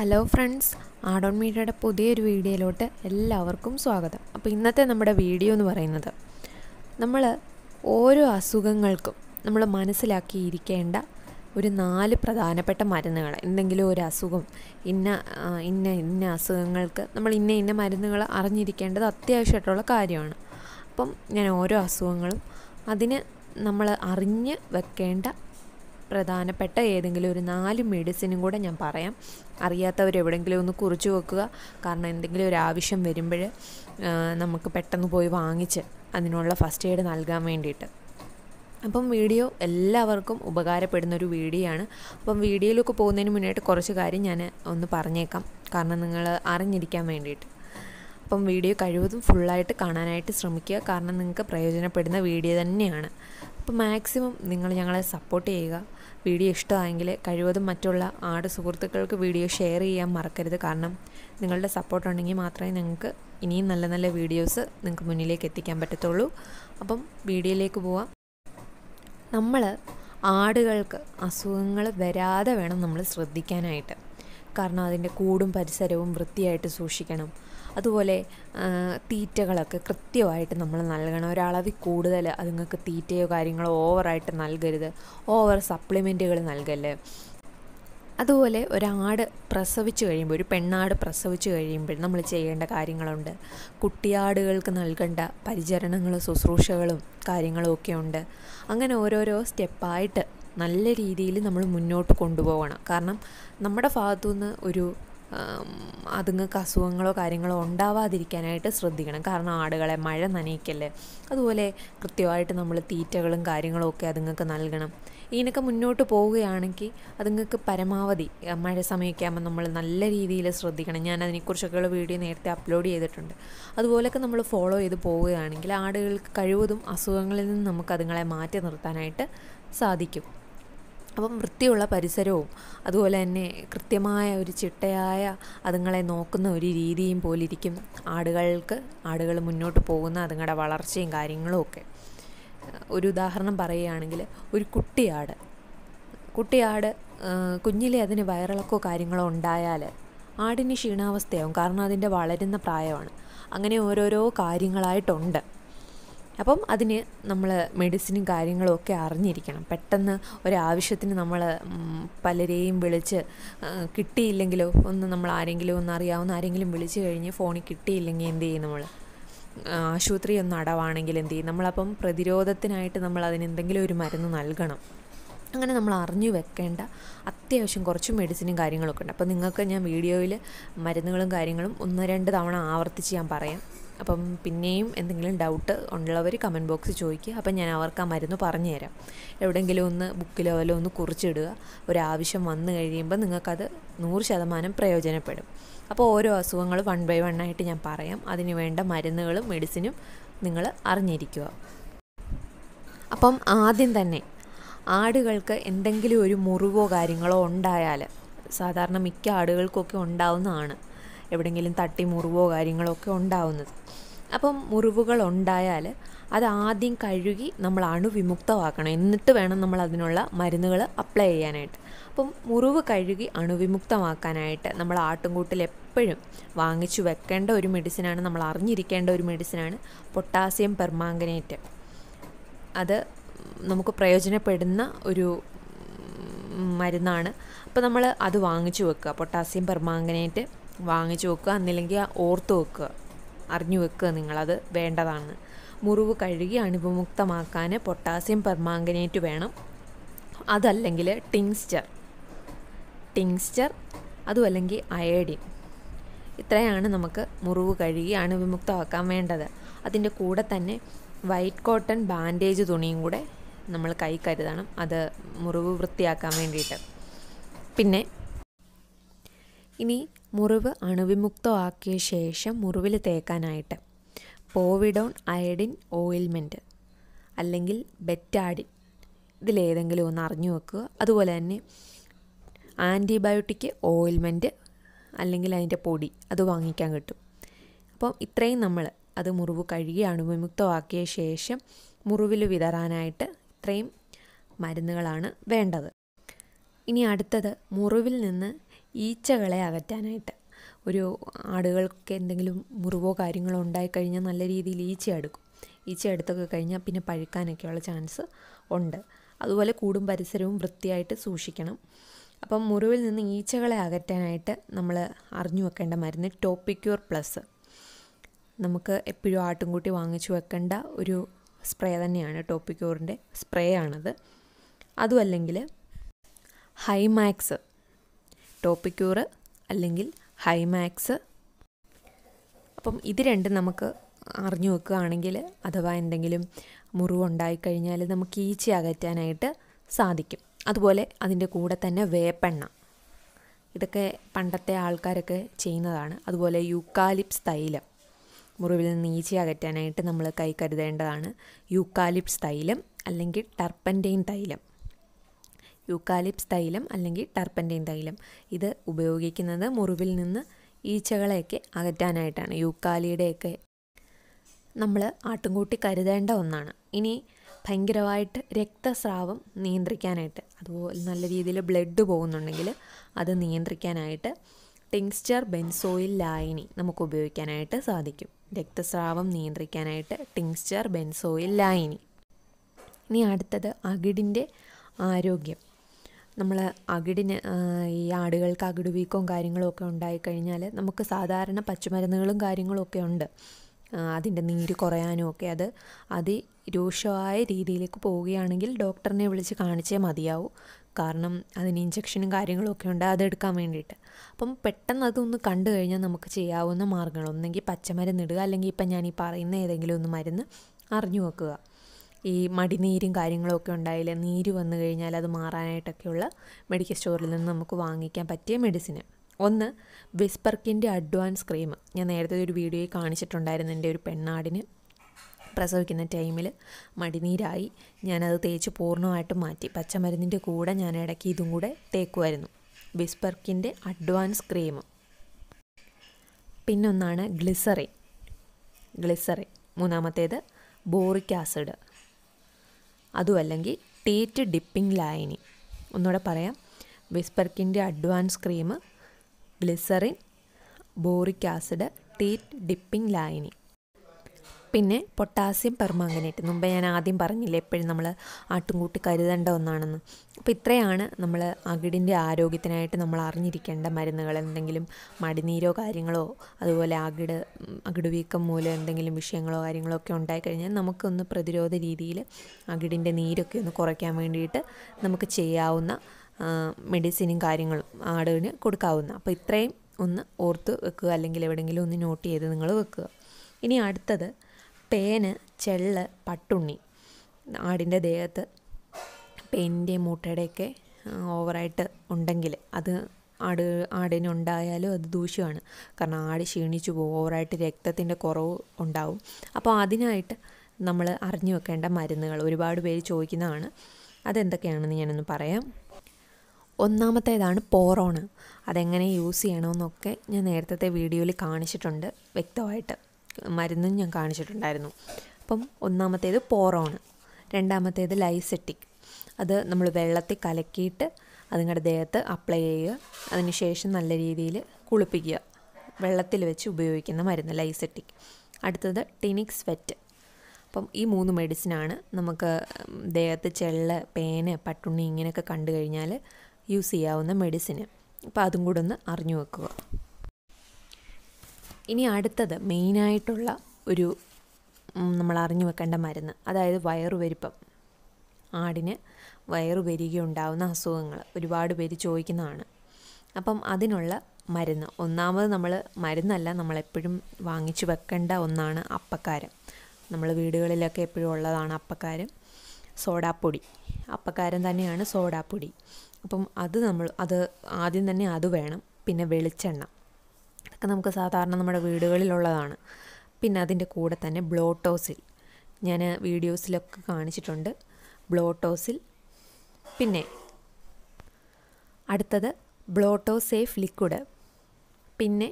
hello friends add-on മീഡിയയുടെ പുതിയൊരു വീഡിയോയിലോട്ട് എല്ലാവർക്കും സ്വാഗതം അപ്പോൾ ഇന്നത്തെ നമ്മുടെ വീഡിയോ എന്ന് പറയുന്നത് നമ്മൾ ഓരോ അസുഖങ്ങൾക്കും നമ്മൾ മനസ്സിലാക്കിയിരിക്കേണ്ട ഒരു നാല് പ്രധാനപ്പെട്ട മരുന്നുകൾ എന്തെങ്കിലും ഒരു അസുഖം ഇന്ന ഇന്ന ഇന്ന അസുഖങ്ങൾക്ക് നമ്മൾ ഇന്ന ഇന്ന മരുന്നുകൾ അറിഞ്ഞിരിക്കേണ്ടത് അത്യാവശ്യമായിട്ടുള്ള കാര്യമാണ് അപ്പം ഞാൻ ഓരോ അസുഖങ്ങളും അതിന് നമ്മൾ അറിഞ്ഞ് വെക്കേണ്ട പ്രധാനപ്പെട്ട ഏതെങ്കിലും ഒരു നാല് മെഡിസിനും കൂടെ ഞാൻ പറയാം അറിയാത്തവർ എവിടെയെങ്കിലും ഒന്ന് കുറിച്ച് വെക്കുക കാരണം എന്തെങ്കിലും ഒരു ആവശ്യം വരുമ്പോൾ നമുക്ക് പെട്ടെന്ന് പോയി വാങ്ങിച്ച് അതിനുള്ള ഫസ്റ്റ് എയ്ഡ് നൽകാൻ വേണ്ടിയിട്ട് അപ്പം വീഡിയോ എല്ലാവർക്കും ഉപകാരപ്പെടുന്ന ഒരു വീഡിയോ ആണ് അപ്പം വീഡിയോയിലൊക്കെ പോകുന്നതിന് മുന്നേറ്റ് കുറച്ച് കാര്യം ഞാൻ ഒന്ന് പറഞ്ഞേക്കാം കാരണം നിങ്ങൾ അറിഞ്ഞിരിക്കാൻ വേണ്ടിയിട്ട് അപ്പം വീഡിയോ കഴിവതും ഫുള്ളായിട്ട് കാണാനായിട്ട് ശ്രമിക്കുക കാരണം നിങ്ങൾക്ക് പ്രയോജനപ്പെടുന്ന വീഡിയോ തന്നെയാണ് അപ്പോൾ മാക്സിമം നിങ്ങൾ ഞങ്ങളെ സപ്പോർട്ട് ചെയ്യുക വീഡിയോ ഇഷ്ടമായെങ്കിൽ കഴിവതും മറ്റുള്ള ആട് സുഹൃത്തുക്കൾക്ക് വീഡിയോ ഷെയർ ചെയ്യാൻ മറക്കരുത് കാരണം നിങ്ങളുടെ സപ്പോർട്ട് ഉണ്ടെങ്കിൽ മാത്രമേ നിങ്ങൾക്ക് ഇനിയും നല്ല നല്ല വീഡിയോസ് നിങ്ങൾക്ക് മുന്നിലേക്ക് എത്തിക്കാൻ പറ്റത്തുള്ളൂ അപ്പം വീഡിയോയിലേക്ക് പോവാം നമ്മൾ ആടുകൾക്ക് അസുഖങ്ങൾ വരാതെ വേണം നമ്മൾ ശ്രദ്ധിക്കാനായിട്ട് കാരണം അതിൻ്റെ കൂടും പരിസരവും വൃത്തിയായിട്ട് സൂക്ഷിക്കണം അതുപോലെ തീറ്റകളൊക്കെ കൃത്യമായിട്ട് നമ്മൾ നൽകണം ഒരളവിൽ കൂടുതൽ അതുങ്ങൾക്ക് തീറ്റയോ കാര്യങ്ങളോ ഓവറായിട്ട് നൽകരുത് ഓവർ സപ്ലിമെൻറ്റുകൾ നൽകല്ലേ അതുപോലെ ഒരാട് പ്രസവിച്ചു കഴിയുമ്പോൾ ഒരു പെണ്ണാട് പ്രസവിച്ചു കഴിയുമ്പോൾ നമ്മൾ ചെയ്യേണ്ട കാര്യങ്ങളുണ്ട് കുട്ടിയാടുകൾക്ക് നൽകേണ്ട പരിചരണങ്ങളും ശുശ്രൂഷകളും കാര്യങ്ങളും ഒക്കെ ഉണ്ട് അങ്ങനെ ഓരോരോ സ്റ്റെപ്പായിട്ട് നല്ല രീതിയിൽ നമ്മൾ മുന്നോട്ട് കൊണ്ടുപോകണം കാരണം നമ്മുടെ ഭാഗത്തു നിന്ന് ഒരു അതുങ്ങൾക്ക് അസുഖങ്ങളോ കാര്യങ്ങളോ ഉണ്ടാവാതിരിക്കാനായിട്ട് ശ്രദ്ധിക്കണം കാരണം ആടുകളെ മഴ നനയിക്കല്ലേ അതുപോലെ കൃത്യമായിട്ട് നമ്മൾ തീറ്റകളും കാര്യങ്ങളും ഒക്കെ അതുങ്ങൾക്ക് നൽകണം ഇതിനൊക്കെ മുന്നോട്ട് പോവുകയാണെങ്കിൽ അതുങ്ങൾക്ക് പരമാവധി മഴ സമയക്കാകുമ്പോൾ നമ്മൾ നല്ല രീതിയിൽ ശ്രദ്ധിക്കണം ഞാൻ അതിനെക്കുറിച്ചൊക്കെയുള്ള വീഡിയോ നേരത്തെ അപ്ലോഡ് ചെയ്തിട്ടുണ്ട് അതുപോലെയൊക്കെ നമ്മൾ ഫോളോ ചെയ്ത് പോവുകയാണെങ്കിൽ ആടുകൾക്ക് കഴിവതും അസുഖങ്ങളിൽ നിന്ന് നമുക്ക് അതുങ്ങളെ മാറ്റി നിർത്താനായിട്ട് സാധിക്കും അപ്പം വൃത്തിയുള്ള പരിസരവും അതുപോലെ തന്നെ കൃത്യമായ ഒരു ചിട്ടയായ അതുങ്ങളെ നോക്കുന്ന ഒരു രീതിയും പോലിരിക്കും ആടുകൾക്ക് ആടുകൾ മുന്നോട്ട് പോകുന്ന അതുങ്ങളുടെ വളർച്ചയും കാര്യങ്ങളും ഒക്കെ ഒരു ഉദാഹരണം പറയുകയാണെങ്കിൽ ഒരു കുട്ടിയാട് കുട്ടിയാട് കുഞ്ഞിലെ അതിന് വയറിളക്കോ കാര്യങ്ങളോ ഉണ്ടായാൽ ആടിന് ക്ഷീണാവസ്ഥയാവും കാരണം അതിൻ്റെ വളരുന്ന പ്രായമാണ് അങ്ങനെ ഓരോരോ കാര്യങ്ങളായിട്ടുണ്ട് അപ്പം അതിന് നമ്മൾ മെഡിസിനും കാര്യങ്ങളും ഒക്കെ അറിഞ്ഞിരിക്കണം പെട്ടെന്ന് ഒരാവശ്യത്തിന് നമ്മൾ പലരെയും വിളിച്ച് കിട്ടിയില്ലെങ്കിലോ ഒന്ന് നമ്മൾ ആരെങ്കിലും ഒന്ന് അറിയാവുന്ന ആരെങ്കിലും വിളിച്ച് കഴിഞ്ഞ് ഫോണിൽ കിട്ടിയില്ലെങ്കിൽ എന്ത് ചെയ്യും നമ്മൾ ആശുപത്രി ഒന്ന് അടവാണെങ്കിൽ എന്ത് ചെയ്യും നമ്മളപ്പം പ്രതിരോധത്തിനായിട്ട് നമ്മൾ അതിന് എന്തെങ്കിലും ഒരു മരുന്ന് നൽകണം അങ്ങനെ നമ്മൾ അറിഞ്ഞു വെക്കേണ്ട അത്യാവശ്യം കുറച്ച് മെഡിസിനും കാര്യങ്ങളൊക്കെ ഉണ്ട് അപ്പോൾ നിങ്ങൾക്ക് ഞാൻ വീഡിയോയിൽ മരുന്നുകളും കാര്യങ്ങളും ഒന്ന് രണ്ട് തവണ ആവർത്തിച്ച് ഞാൻ പറയാം അപ്പം പിന്നെയും എന്തെങ്കിലും ഡൗട്ട് ഉള്ളവർ കമൻറ്റ് ബോക്സിൽ ചോദിക്കുക അപ്പം ഞാൻ അവർക്ക് ആ മരുന്ന് പറഞ്ഞു തരാം എവിടെയെങ്കിലും ഒന്ന് ബുക്കിലോ വല്ലോ ഒന്ന് കുറിച്ചിടുക ഒരാവശ്യം വന്നു കഴിയുമ്പോൾ നിങ്ങൾക്കത് നൂറ് ശതമാനം പ്രയോജനപ്പെടും അപ്പോൾ ഓരോ അസുഖങ്ങൾ വൺ ബൈ വൺ ആയിട്ട് ഞാൻ പറയാം അതിന് വേണ്ട മരുന്നുകളും മെഡിസിനും നിങ്ങൾ അറിഞ്ഞിരിക്കുക അപ്പം ആദ്യം തന്നെ ആടുകൾക്ക് എന്തെങ്കിലും ഒരു മുറിവോ കാര്യങ്ങളോ ഉണ്ടായാൽ സാധാരണ മിക്ക ആടുകൾക്കൊക്കെ ഉണ്ടാവുന്നതാണ് എവിടെയെങ്കിലും തട്ടി മുറിവോ കാര്യങ്ങളോ ഒക്കെ ഉണ്ടാവുന്നത് അപ്പം മുറിവുകൾ ഉണ്ടായാൽ അത് ആദ്യം കഴുകി നമ്മൾ അണുവിമുക്തമാക്കണം എന്നിട്ട് വേണം നമ്മൾ അതിനുള്ള മരുന്നുകൾ അപ്ലൈ ചെയ്യാനായിട്ട് അപ്പം മുറിവ് കഴുകി അണുവിമുക്തമാക്കാനായിട്ട് നമ്മൾ ആട്ടുംകൂട്ടിൽ എപ്പോഴും വാങ്ങിച്ചു വെക്കേണ്ട ഒരു മെഡിസിനാണ് നമ്മൾ അറിഞ്ഞിരിക്കേണ്ട ഒരു മെഡിസിനാണ് പൊട്ടാസ്യം പെർമാങ്കനേറ്റ് അത് നമുക്ക് പ്രയോജനപ്പെടുന്ന ഒരു മരുന്നാണ് അപ്പോൾ നമ്മൾ അത് വാങ്ങിച്ചു വെക്കുക പൊട്ടാസ്യം പെർമാങ്കനേറ്റ് വാങ്ങിച്ചു വെക്കുക എന്നില്ലെങ്കിൽ ഓർത്ത് വെക്കുക അറിഞ്ഞു വെക്കുക നിങ്ങളത് വേണ്ടതാണ് മുറിവ് കഴുകി അണുവിമുക്തമാക്കാൻ പൊട്ടാസ്യം പെർമാങ്കനേറ്റ് വേണം അതല്ലെങ്കിൽ ടിങ്സ്റ്റർ ടിങ്സ്റ്റർ അതും അല്ലെങ്കിൽ അയഡിൻ ഇത്രയാണ് നമുക്ക് മുറിവ് കഴുകി അണുവിമുക്തമാക്കാൻ വേണ്ടത് അതിൻ്റെ കൂടെ തന്നെ വൈറ്റ് കോട്ടൺ ബാൻഡേജ് തുണിയും കൂടെ നമ്മൾ കൈ കരുതണം അത് മുറിവ് വൃത്തിയാക്കാൻ വേണ്ടിയിട്ട് പിന്നെ ഇനി മുറിവ് അണുവിമുക്തമാക്കിയ ശേഷം മുറിവിൽ തേക്കാനായിട്ട് പോവിഡോൺ അയഡിൻ ഓയിൽമെൻറ്റ് അല്ലെങ്കിൽ ബെറ്റാഡിൻ ഇതിലേതെങ്കിലും ഒന്ന് അറിഞ്ഞു വെക്കുക അതുപോലെ തന്നെ ആൻറ്റിബയോട്ടിക് ഓയിൽമെൻറ്റ് അല്ലെങ്കിൽ അതിൻ്റെ പൊടി അത് വാങ്ങിക്കാൻ കിട്ടും അപ്പം ഇത്രയും നമ്മൾ അത് മുറിവ് കഴുകി അണുവിമുക്തമാക്കിയ ശേഷം മുറിവിൽ വിതറാനായിട്ട് ഇത്രയും മരുന്നുകളാണ് വേണ്ടത് ഇനി അടുത്തത് മുറിവിൽ നിന്ന് ഈച്ചകളെ അകറ്റാനായിട്ട് ഒരു ആടുകൾക്ക് എന്തെങ്കിലും മുറിവോ കാര്യങ്ങളോ ഉണ്ടായിക്കഴിഞ്ഞാൽ നല്ല രീതിയിൽ ഈച്ച എടുക്കും ഈച്ച എടുത്തൊക്കെ കഴിഞ്ഞാൽ പിന്നെ പഴുക്കാനൊക്കെയുള്ള ചാൻസ് ഉണ്ട് അതുപോലെ കൂടും പരിസരവും വൃത്തിയായിട്ട് സൂക്ഷിക്കണം അപ്പം മുറിവിൽ നിന്ന് ഈച്ചകളെ അകറ്റാനായിട്ട് നമ്മൾ അറിഞ്ഞു വെക്കേണ്ട മരുന്ന് ടോപ്പിക്യൂർ പ്ലസ് നമുക്ക് എപ്പോഴും ആട്ടുംകൂട്ടി വാങ്ങിച്ചു വെക്കേണ്ട ഒരു സ്പ്രേ തന്നെയാണ് ടോപ്പിക്യൂറിൻ്റെ സ്പ്രേ ആണത് അതുമല്ലെങ്കിൽ ഹൈമാക്സ് ടോപ്പിക്യൂർ അല്ലെങ്കിൽ ഹൈമാക്സ് അപ്പം ഇത് രണ്ടും നമുക്ക് അറിഞ്ഞു വെക്കുകയാണെങ്കിൽ അഥവാ എന്തെങ്കിലും മുറിവുണ്ടായിക്കഴിഞ്ഞാൽ നമുക്ക് ഈച്ചി അകറ്റാനായിട്ട് സാധിക്കും അതുപോലെ അതിൻ്റെ കൂടെ തന്നെ വേപ്പെണ്ണ ഇതൊക്കെ പണ്ടത്തെ ആൾക്കാരൊക്കെ ചെയ്യുന്നതാണ് അതുപോലെ യൂക്കാലിപ്സ് തൈലം മുറിവിൽ നിന്ന് ഈച്ചി അകറ്റാനായിട്ട് നമ്മൾ കൈ കരുതേണ്ടതാണ് യൂക്കാലിപ്സ് തൈലം അല്ലെങ്കിൽ ടർപ്പൻറ്റൈൻ തൈലം യൂക്കാലിപ്സ് തൈലം അല്ലെങ്കിൽ ടർപ്പൻറ്റൈൻ തൈലം ഇത് ഉപയോഗിക്കുന്നത് മുറിവിൽ നിന്ന് ഈച്ചകളെയൊക്കെ അകറ്റാനായിട്ടാണ് യൂക്കാലിയുടെയൊക്കെ നമ്മൾ ആട്ടുംകൂട്ടി കരുതേണ്ട ഒന്നാണ് ഇനി ഭയങ്കരമായിട്ട് രക്തസ്രാവം നിയന്ത്രിക്കാനായിട്ട് അതുപോലെ നല്ല രീതിയിൽ ബ്ലഡ് പോകുന്നുണ്ടെങ്കിൽ അത് നിയന്ത്രിക്കാനായിട്ട് ടിങ്സ്ചർ ബെൻസോയിൽ ലായനി നമുക്ക് ഉപയോഗിക്കാനായിട്ട് സാധിക്കും രക്തസ്രാവം നിയന്ത്രിക്കാനായിട്ട് ടിങ്സ്ചർ ബെൻസോയിൽ ലായനി ഇനി അടുത്തത് അകിടിൻ്റെ ആരോഗ്യം നമ്മൾ അകിടിന് ഈ ആടുകൾക്ക് അകിട് വീക്കവും കാര്യങ്ങളും ഒക്കെ ഉണ്ടായിക്കഴിഞ്ഞാൽ നമുക്ക് സാധാരണ പച്ചുമരുന്നുകളും കാര്യങ്ങളും ഒക്കെ ഉണ്ട് അതിൻ്റെ നീര് കുറയാനും ഒക്കെ അത് അതിരൂക്ഷമായ രീതിയിലേക്ക് പോവുകയാണെങ്കിൽ ഡോക്ടറിനെ വിളിച്ച് കാണിച്ചേ മതിയാവും കാരണം അതിന് ഇഞ്ചക്ഷനും കാര്യങ്ങളും ഒക്കെ ഉണ്ട് അതെടുക്കാൻ വേണ്ടിയിട്ട് അപ്പം പെട്ടെന്ന് അതൊന്ന് കണ്ടു കഴിഞ്ഞാൽ നമുക്ക് ചെയ്യാവുന്ന മാർഗ്ഗങ്ങൾ ഒന്നെങ്കിൽ പച്ചമരുന്ന് ഇടുക അല്ലെങ്കിൽ ഇപ്പം ഞാൻ ഈ പറയുന്ന ഏതെങ്കിലും ഒന്ന് മരുന്ന് അറിഞ്ഞു വെക്കുക ഈ മടിനീരും കാര്യങ്ങളൊക്കെ ഉണ്ടായില്ല നീര് വന്നു കഴിഞ്ഞാൽ അത് മാറാനായിട്ടൊക്കെയുള്ള മെഡിക്കൽ സ്റ്റോറിൽ നിന്ന് നമുക്ക് വാങ്ങിക്കാൻ പറ്റിയ മെഡിസിന് ഒന്ന് വിസ്പർക്കിൻ്റെ അഡ്വാൻസ് ക്രീം ഞാൻ നേരത്തെ ഒരു വീഡിയോയിൽ കാണിച്ചിട്ടുണ്ടായിരുന്നു എൻ്റെ ഒരു പെണ്ണാടിന് പ്രസവിക്കുന്ന ടൈമിൽ മടിനീരായി ഞാനത് തേച്ച് പൂർണ്ണമായിട്ടും മാറ്റി പച്ചമരുന്നിൻ്റെ കൂടെ ഞാൻ ഇടയ്ക്ക് ഇതും കൂടെ തേക്കുമായിരുന്നു വിസ്പർക്കിൻ്റെ അഡ്വാൻസ് ക്രീം പിന്നൊന്നാണ് ഗ്ലിസറിൻ ഗ്ലിസറിൻ മൂന്നാമത്തേത് ബോറിക് ആസിഡ് അതുമല്ലെങ്കിൽ ടേറ്റ് ഡിപ്പിംഗ് ലായനി ഒന്നുകൂടെ പറയാം വിസ്പെർക്കിൻ്റെ advance cream glycerin boric acid teat dipping ലായനി പിന്നെ പൊട്ടാസ്യം പെർമാങ്കനേറ്റ് മുമ്പേ ഞാൻ ആദ്യം പറഞ്ഞില്ലേ എപ്പോഴും നമ്മൾ കൂട്ടി കരുതേണ്ട ഒന്നാണെന്ന് അപ്പോൾ ഇത്രയാണ് നമ്മൾ അകിടിൻ്റെ ആരോഗ്യത്തിനായിട്ട് നമ്മൾ അറിഞ്ഞിരിക്കേണ്ട മരുന്നുകൾ എന്തെങ്കിലും മടിനീരോ കാര്യങ്ങളോ അതുപോലെ അകിട് അകിട് വീക്കം മൂലം എന്തെങ്കിലും വിഷയങ്ങളോ കാര്യങ്ങളോ ഒക്കെ ഉണ്ടായിക്കഴിഞ്ഞാൽ നമുക്കൊന്ന് പ്രതിരോധ രീതിയിൽ അകിടിൻ്റെ നീരൊക്കെ ഒന്ന് കുറയ്ക്കാൻ വേണ്ടിയിട്ട് നമുക്ക് ചെയ്യാവുന്ന മെഡിസിനും കാര്യങ്ങളും ആടിന് കൊടുക്കാവുന്ന അപ്പോൾ ഇത്രയും ഒന്ന് ഓർത്ത് വെക്കുക അല്ലെങ്കിൽ എവിടെയെങ്കിലും ഒന്ന് നോട്ട് ചെയ്ത് നിങ്ങൾ വെക്കുക ഇനി അടുത്തത് പേന് ചെള്ള് പട്ടുണ്ണി ആടിൻ്റെ ദേഹത്ത് പേനിൻ്റെയും മൂട്ടയുടെയൊക്കെ ഓവറായിട്ട് ഉണ്ടെങ്കിൽ അത് ആട് ആടിനുണ്ടായാലും അത് ദൂഷ്യമാണ് കാരണം ആട് ക്ഷീണിച്ചു പോകും ഓവറായിട്ട് രക്തത്തിൻ്റെ കുറവ് ഉണ്ടാവും അപ്പോൾ അതിനായിട്ട് നമ്മൾ അറിഞ്ഞു വെക്കേണ്ട മരുന്നുകൾ ഒരുപാട് പേര് ചോദിക്കുന്നതാണ് അതെന്തൊക്കെയാണെന്ന് ഞാനൊന്ന് പറയാം ഒന്നാമത്തേതാണ് പോറോണ് അതെങ്ങനെ യൂസ് ചെയ്യണമെന്നൊക്കെ ഞാൻ നേരത്തെ വീഡിയോയിൽ കാണിച്ചിട്ടുണ്ട് വ്യക്തമായിട്ട് മരുന്നും ഞാൻ കാണിച്ചിട്ടുണ്ടായിരുന്നു അപ്പം ഒന്നാമത്തേത് പോറോണ് രണ്ടാമത്തേത് ലൈസെറ്റിക് അത് നമ്മൾ വെള്ളത്തിൽ കലക്കിയിട്ട് അതുങ്ങളുടെ ദേഹത്ത് അപ്ലൈ ചെയ്യുക അതിനുശേഷം നല്ല രീതിയിൽ കുളിപ്പിക്കുക വെള്ളത്തിൽ വെച്ച് ഉപയോഗിക്കുന്ന മരുന്ന് ലൈസെറ്റിക് അടുത്തത് ടിനിക് സ്വെറ്റ് അപ്പം ഈ മൂന്ന് മെഡിസിനാണ് നമുക്ക് ദേഹത്ത് ചെള്ള പേന പട്ടുണ്ണി ഇങ്ങനെയൊക്കെ കണ്ടു കഴിഞ്ഞാൽ യൂസ് ചെയ്യാവുന്ന മെഡിസിന് അപ്പോൾ അതും കൂടെ ഒന്ന് അറിഞ്ഞു വെക്കുക ഇനി അടുത്തത് മെയിനായിട്ടുള്ള ഒരു നമ്മൾ അറിഞ്ഞു വെക്കേണ്ട മരുന്ന് അതായത് വയറുവരിപ്പം ആടിന് വയറുപെരുകയുണ്ടാവുന്ന അസുഖങ്ങൾ ഒരുപാട് പേര് ചോദിക്കുന്നതാണ് അപ്പം അതിനുള്ള മരുന്ന് ഒന്നാമത് നമ്മൾ മരുന്നല്ല നമ്മളെപ്പോഴും വാങ്ങിച്ചു വെക്കേണ്ട ഒന്നാണ് അപ്പക്കാരം നമ്മൾ വീടുകളിലൊക്കെ എപ്പോഴും ഉള്ളതാണ് അപ്പക്കാരം സോഡാപ്പൊടി അപ്പക്കാരം തന്നെയാണ് സോഡാപ്പൊടി അപ്പം അത് നമ്മൾ അത് ആദ്യം തന്നെ അത് വേണം പിന്നെ വെളിച്ചെണ്ണ ഇതൊക്കെ നമുക്ക് സാധാരണ നമ്മുടെ വീടുകളിലുള്ളതാണ് പിന്നെ അതിൻ്റെ കൂടെ തന്നെ ബ്ലോട്ടോസിൽ ഞാൻ വീഡിയോസിലൊക്കെ കാണിച്ചിട്ടുണ്ട് ബ്ലോട്ടോസിൽ പിന്നെ അടുത്തത് ബ്ലോട്ടോ സേഫ് ലിക്വിഡ് പിന്നെ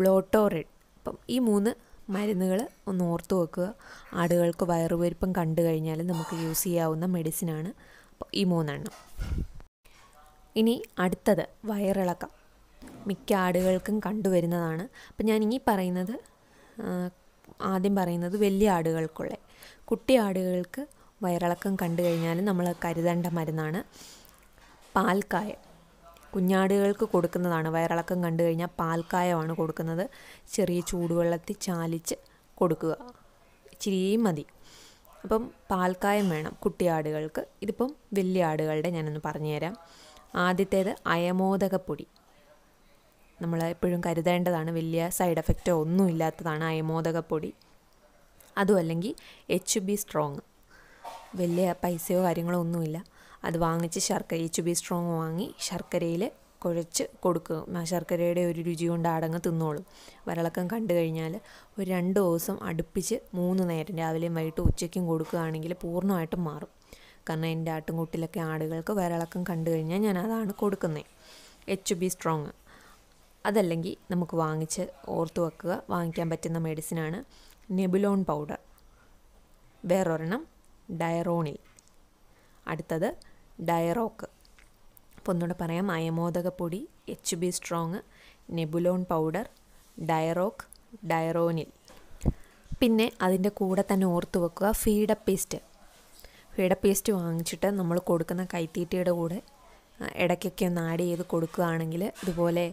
ബ്ലോട്ടോ റെഡ് അപ്പം ഈ മൂന്ന് മരുന്നുകൾ ഒന്ന് ഓർത്ത് വെക്കുക ആടുകൾക്ക് വയറുപരിപ്പം കണ്ടു കഴിഞ്ഞാൽ നമുക്ക് യൂസ് ചെയ്യാവുന്ന മെഡിസിനാണ് ഈ മൂന്നെണ്ണം ഇനി അടുത്തത് വയറിളക്കം മിക്ക ആടുകൾക്കും കണ്ടുവരുന്നതാണ് അപ്പം ഞാൻ ഈ പറയുന്നത് ആദ്യം പറയുന്നത് വലിയ ആടുകൾക്കുള്ള കുട്ടി ആടുകൾക്ക് വയറിളക്കം കണ്ടു കഴിഞ്ഞാൽ നമ്മൾ കരുതേണ്ട മരുന്നാണ് പാൽക്കായ കുഞ്ഞാടുകൾക്ക് കൊടുക്കുന്നതാണ് വയറിളക്കം കണ്ടു കഴിഞ്ഞാൽ പാൽക്കായമാണ് കൊടുക്കുന്നത് ചെറിയ ചൂടുവെള്ളത്തിൽ ചാലിച്ച് കൊടുക്കുക ഇച്ചിരിയും മതി അപ്പം പാൽക്കായം വേണം കുട്ടിയാടുകൾക്ക് ഇതിപ്പം വലിയ ആടുകളുടെ ഞാനൊന്ന് പറഞ്ഞുതരാം ആദ്യത്തേത് അയമോദകപ്പൊടി നമ്മൾ എപ്പോഴും കരുതേണ്ടതാണ് വലിയ സൈഡ് എഫക്റ്റോ ഒന്നും ഇല്ലാത്തതാണ് അയമോദകപ്പൊടി അതും അല്ലെങ്കിൽ എച്ച് ബി സ്ട്രോങ് വലിയ പൈസയോ കാര്യങ്ങളോ ഒന്നുമില്ല അത് വാങ്ങിച്ച് ശർക്കര എച്ച് ബി സ്ട്രോങ് വാങ്ങി ശർക്കരയിൽ കുഴച്ച് കൊടുക്കുക ശർക്കരയുടെ ഒരു രുചി കൊണ്ട് അടങ്ങ് തിന്നോളും വരളക്കം കണ്ടു കഴിഞ്ഞാൽ ഒരു രണ്ട് ദിവസം അടുപ്പിച്ച് മൂന്ന് നേരം രാവിലെയും വൈകിട്ട് ഉച്ചയ്ക്കും കൊടുക്കുകയാണെങ്കിൽ പൂർണ്ണമായിട്ടും മാറും കാരണം എൻ്റെ കൂട്ടിലൊക്കെ ആടുകൾക്ക് വരളക്കം കണ്ടു കഴിഞ്ഞാൽ ഞാൻ അതാണ് കൊടുക്കുന്നത് എച്ച് ബി സ്ട്രോങ് അതല്ലെങ്കിൽ നമുക്ക് വാങ്ങിച്ച് ഓർത്ത് വെക്കുക വാങ്ങിക്കാൻ പറ്റുന്ന മെഡിസിനാണ് നെബുലോൺ പൗഡർ വേറൊരെണ്ണം ഡയറോണിൽ അടുത്തത് ഡയറോക്ക് അപ്പോൾ ഒന്നുകൂടെ പറയാം അയമോദകപ്പൊടി H B strong Neblon powder ഡയറോക്ക് ഡയറോനിൽ പിന്നെ അതിൻ്റെ കൂടെ തന്നെ ഓർത്ത് വെക്കുക ഫീഡ പേസ്റ്റ് ഫീഡ പേസ്റ്റ് വാങ്ങിച്ചിട്ട് നമ്മൾ കൊടുക്കുന്ന കൈത്തീറ്റയുടെ കൂടെ ഇടയ്ക്കൊക്കെ ഒന്ന് ആഡ് ചെയ്ത് കൊടുക്കുകയാണെങ്കിൽ ഇതുപോലെ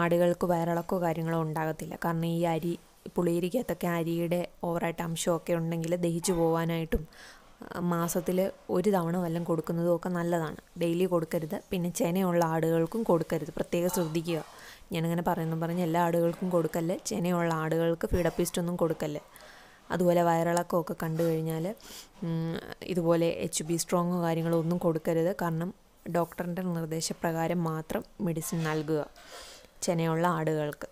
ആടുകൾക്ക് വയറിളക്കോ കാര്യങ്ങളോ ഉണ്ടാകത്തില്ല കാരണം ഈ അരി പുളിയരിക്കകത്തൊക്കെ അരിയുടെ ഓവറായിട്ട് അംശമൊക്കെ ഉണ്ടെങ്കിൽ ദഹിച്ചു പോകാനായിട്ടും മാസത്തിൽ ഒരു തവണ വല്ലതും കൊടുക്കുന്നതും ഒക്കെ നല്ലതാണ് ഡെയിലി കൊടുക്കരുത് പിന്നെ ചെനയുള്ള ആടുകൾക്കും കൊടുക്കരുത് പ്രത്യേകം ശ്രദ്ധിക്കുക ഞാനങ്ങനെ പറയുന്നു പറഞ്ഞ് എല്ലാ ആടുകൾക്കും കൊടുക്കല്ലേ ചെനയുള്ള ആടുകൾക്ക് ഫീഡപ്പിസ്റ്റൊന്നും കൊടുക്കല്ലേ അതുപോലെ വയറിളക്കമൊക്കെ കണ്ടു കഴിഞ്ഞാൽ ഇതുപോലെ എച്ച് ബി സ്ട്രോങ്ങോ കാര്യങ്ങളോ ഒന്നും കൊടുക്കരുത് കാരണം ഡോക്ടറിൻ്റെ നിർദ്ദേശപ്രകാരം മാത്രം മെഡിസിൻ നൽകുക ചെനയുള്ള ആടുകൾക്ക്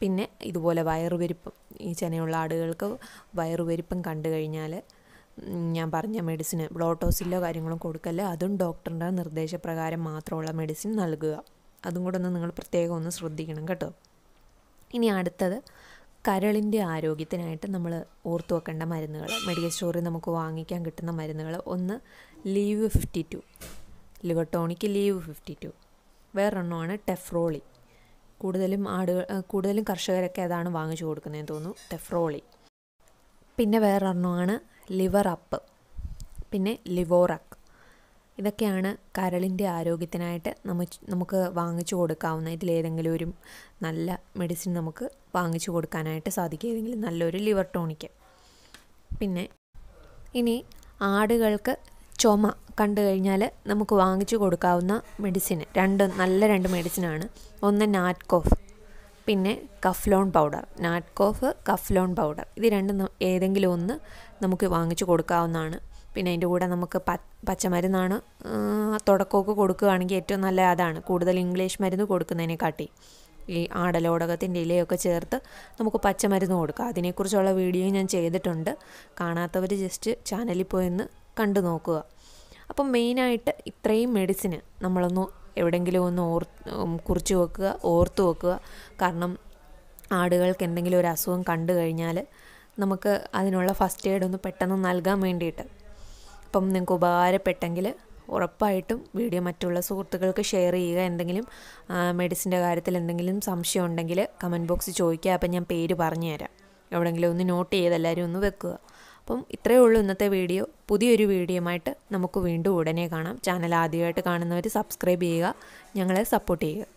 പിന്നെ ഇതുപോലെ വയറുപെരുപ്പം ഈ ചെനയുള്ള ആടുകൾക്ക് വയറുപെരുപ്പം കണ്ടു കഴിഞ്ഞാൽ ഞാൻ പറഞ്ഞ മെഡിസിന് ബ്ലോട്ടോസിലോ കാര്യങ്ങളും കൊടുക്കല്ല അതും ഡോക്ടറിൻ്റെ നിർദ്ദേശപ്രകാരം മാത്രമുള്ള മെഡിസിൻ നൽകുക അതും കൂടെ ഒന്ന് നിങ്ങൾ പ്രത്യേകം ഒന്ന് ശ്രദ്ധിക്കണം കേട്ടോ ഇനി അടുത്തത് കരളിൻ്റെ ആരോഗ്യത്തിനായിട്ട് നമ്മൾ ഓർത്തു വെക്കേണ്ട മരുന്നുകൾ മെഡിക്കൽ സ്റ്റോറിൽ നമുക്ക് വാങ്ങിക്കാൻ കിട്ടുന്ന മരുന്നുകൾ ഒന്ന് Liv fifty two liver Liv fifty two വേറൊരെണ്ണമാണ് ടെഫ്രോളി കൂടുതലും ആടുകൾ കൂടുതലും കർഷകരൊക്കെ അതാണ് വാങ്ങിച്ചു കൊടുക്കുന്നതെന്ന് തോന്നുന്നു ടെഫ്രോളി പിന്നെ വേറൊരെണ്ണമാണ് ലിവർ അപ്പ് പിന്നെ ലിവോറക് ഇതൊക്കെയാണ് കരളിൻ്റെ ആരോഗ്യത്തിനായിട്ട് നമ്മ നമുക്ക് വാങ്ങിച്ചു കൊടുക്കാവുന്ന ഇതിലേതെങ്കിലും ഒരു നല്ല മെഡിസിൻ നമുക്ക് വാങ്ങിച്ചു കൊടുക്കാനായിട്ട് സാധിക്കും ഏതെങ്കിലും നല്ലൊരു ലിവർ ടോണിക്ക് പിന്നെ ഇനി ആടുകൾക്ക് ചുമ കണ്ടു കഴിഞ്ഞാൽ നമുക്ക് വാങ്ങിച്ചു കൊടുക്കാവുന്ന മെഡിസിൻ രണ്ട് നല്ല രണ്ട് മെഡിസിനാണ് ഒന്ന് നാറ്റ്കോഫ് പിന്നെ കഫ്ലോൺ പൗഡർ നാറ്റ്കോഫ് കഫ്ലോൺ പൗഡർ ഇത് രണ്ടും ഏതെങ്കിലും ഒന്ന് നമുക്ക് വാങ്ങിച്ചു കൊടുക്കാവുന്നതാണ് പിന്നെ അതിൻ്റെ കൂടെ നമുക്ക് പ പച്ചമരുന്നാണ് തുടക്കമൊക്കെ കൊടുക്കുകയാണെങ്കിൽ ഏറ്റവും നല്ല അതാണ് കൂടുതൽ ഇംഗ്ലീഷ് മരുന്ന് കൊടുക്കുന്നതിനെക്കാട്ടി ഈ ആടലോടകത്തിൻ്റെ ഇലയൊക്കെ ചേർത്ത് നമുക്ക് പച്ചമരുന്ന് കൊടുക്കാം അതിനെക്കുറിച്ചുള്ള വീഡിയോ ഞാൻ ചെയ്തിട്ടുണ്ട് കാണാത്തവർ ജസ്റ്റ് ചാനലിൽ പോയെന്ന് കണ്ടു നോക്കുക അപ്പം മെയിനായിട്ട് ഇത്രയും മെഡിസിന് നമ്മളൊന്ന് എവിടെയെങ്കിലും ഒന്ന് ഓർ കുറിച്ച് വെക്കുക ഓർത്ത് വെക്കുക കാരണം ആടുകൾക്ക് എന്തെങ്കിലും ഒരു അസുഖം കണ്ടു കഴിഞ്ഞാൽ നമുക്ക് അതിനുള്ള ഫസ്റ്റ് എയ്ഡ് ഒന്ന് പെട്ടെന്ന് നൽകാൻ വേണ്ടിയിട്ട് അപ്പം നിങ്ങൾക്ക് ഉപകാരപ്പെട്ടെങ്കിൽ ഉറപ്പായിട്ടും വീഡിയോ മറ്റുള്ള സുഹൃത്തുക്കൾക്ക് ഷെയർ ചെയ്യുക എന്തെങ്കിലും മെഡിസിൻ്റെ കാര്യത്തിൽ എന്തെങ്കിലും സംശയം ഉണ്ടെങ്കിൽ കമൻറ്റ് ബോക്സിൽ ചോദിക്കുക അപ്പം ഞാൻ പേര് പറഞ്ഞുതരാം എവിടെയെങ്കിലും ഒന്ന് നോട്ട് ചെയ്ത് എല്ലാവരും ഒന്ന് വെക്കുക അപ്പം ഇത്രയേ ഉള്ളൂ ഇന്നത്തെ വീഡിയോ പുതിയൊരു വീഡിയോയുമായിട്ട് നമുക്ക് വീണ്ടും ഉടനെ കാണാം ചാനൽ ആദ്യമായിട്ട് കാണുന്നവർ സബ്സ്ക്രൈബ് ചെയ്യുക ഞങ്ങളെ സപ്പോർട്ട് ചെയ്യുക